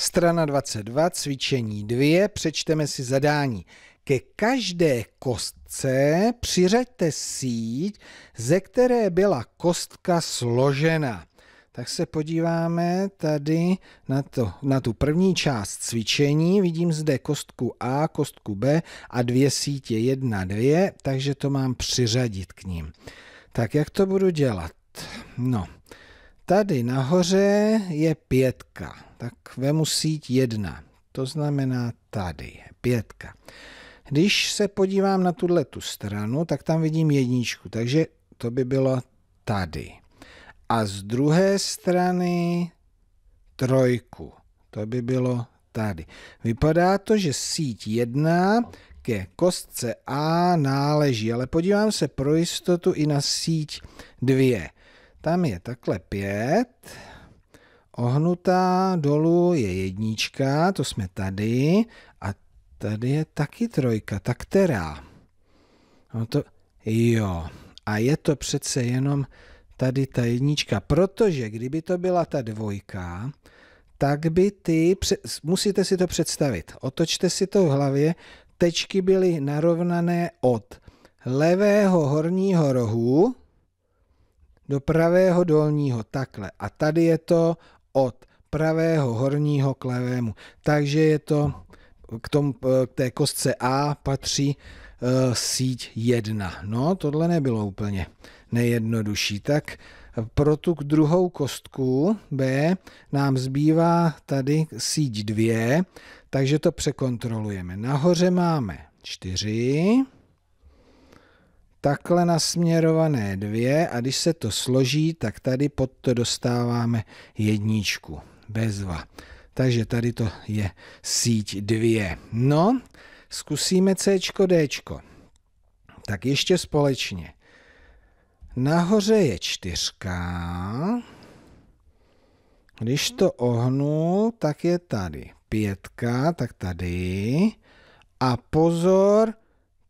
Strana 22, cvičení 2, přečteme si zadání. Ke každé kostce přiřaďte síť, ze které byla kostka složena. Tak se podíváme tady na, to, na tu první část cvičení. Vidím zde kostku A, kostku B a dvě sítě 1, 2, takže to mám přiřadit k ním. Tak jak to budu dělat? No, Tady nahoře je pětka, tak vemu síť jedna. To znamená tady je pětka. Když se podívám na tuhle tu stranu, tak tam vidím jedničku, takže to by bylo tady. A z druhé strany trojku, to by bylo tady. Vypadá to, že síť jedna ke kostce A náleží, ale podívám se pro jistotu i na síť dvě. Tam je takhle pět, ohnutá, dolů je jednička, to jsme tady, a tady je taky trojka, tak která? No to, jo, a je to přece jenom tady ta jednička, protože kdyby to byla ta dvojka, tak by ty, musíte si to představit, otočte si to v hlavě, tečky byly narovnané od levého horního rohu, do pravého dolního takhle. A tady je to od pravého horního k levému. Takže je to k, tom, k té kostce A patří uh, síť 1. No, tohle nebylo úplně nejjednodušší. Tak pro tu druhou kostku B nám zbývá tady síť 2, takže to překontrolujeme. Nahoře máme 4, takhle nasměrované dvě a když se to složí, tak tady pod to dostáváme jedničku, bezva. Takže tady to je síť dvě. No, zkusíme C, D. Tak ještě společně. Nahoře je čtyřka. Když to ohnu, tak je tady pětka, tak tady. A pozor,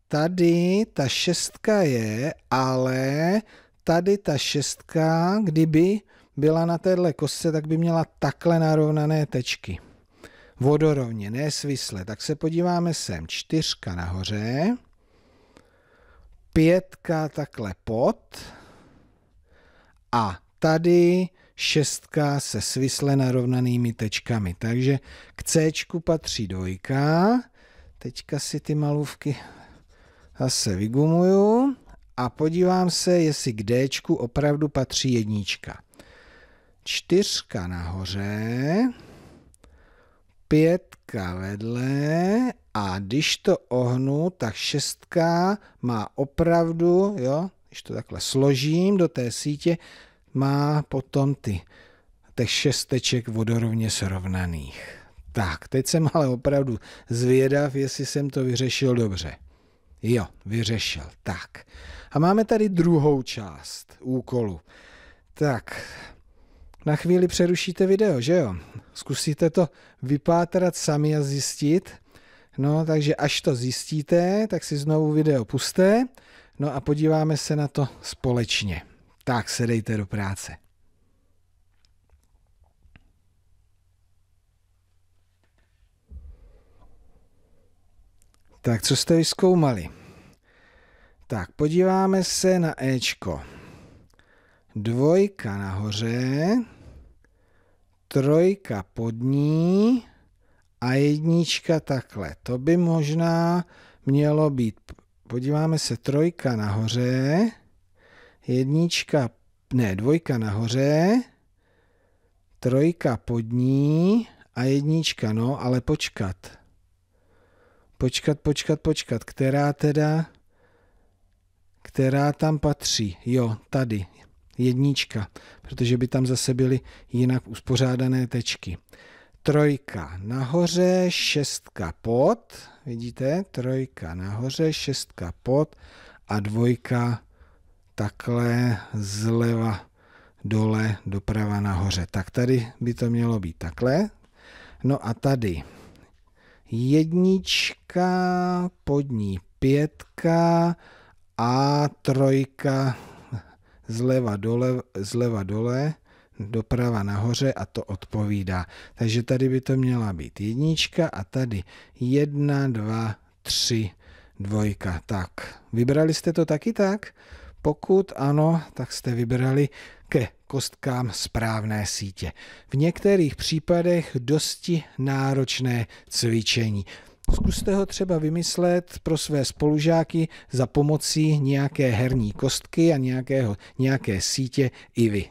tady ta šestka je, ale tady ta šestka, kdyby byla na téhle kostce, tak by měla takhle narovnané tečky. Vodorovně, ne svisle. Tak se podíváme sem. Čtyřka nahoře, pětka takhle pod a tady šestka se svisle narovnanými tečkami. Takže k C patří dvojka. Teďka si ty malůvky Zase vygumuju a podívám se, jestli k D opravdu patří jednička. Čtyřka nahoře, pětka vedle a když to ohnu, tak šestka má opravdu, jo, když to takhle složím do té sítě, má potom ty těch šesteček vodorovně srovnaných. Tak, teď jsem ale opravdu zvědav, jestli jsem to vyřešil dobře. Jo, vyřešil. Tak. A máme tady druhou část úkolu. Tak, na chvíli přerušíte video, že jo? Zkusíte to vypátrat sami a zjistit. No, takže až to zjistíte, tak si znovu video puste. No a podíváme se na to společně. Tak sedejte do práce. Tak co jste vyzkoumali? Tak podíváme se na Ečko. Dvojka nahoře, trojka pod ní a jednička takhle. To by možná mělo být. Podíváme se, trojka nahoře, jednička, ne, dvojka nahoře, trojka pod ní a jednička, no, ale počkat. Počkat, počkat, počkat. Která teda... Která tam patří? Jo, tady. Jednička. Protože by tam zase byly jinak uspořádané tečky. Trojka nahoře, šestka pod. Vidíte? Trojka nahoře, šestka pod a dvojka takhle zleva dole, doprava nahoře. Tak tady by to mělo být takhle. No a tady jednička, pod ní pětka a trojka zleva dole, zleva dole, doprava nahoře a to odpovídá. Takže tady by to měla být jednička a tady jedna, dva, tři, dvojka. Tak, vybrali jste to taky tak? Pokud ano, tak jste vybrali ke kostkám správné sítě. V některých případech dosti náročné cvičení. Zkuste ho třeba vymyslet pro své spolužáky za pomocí nějaké herní kostky a nějakého, nějaké sítě i vy.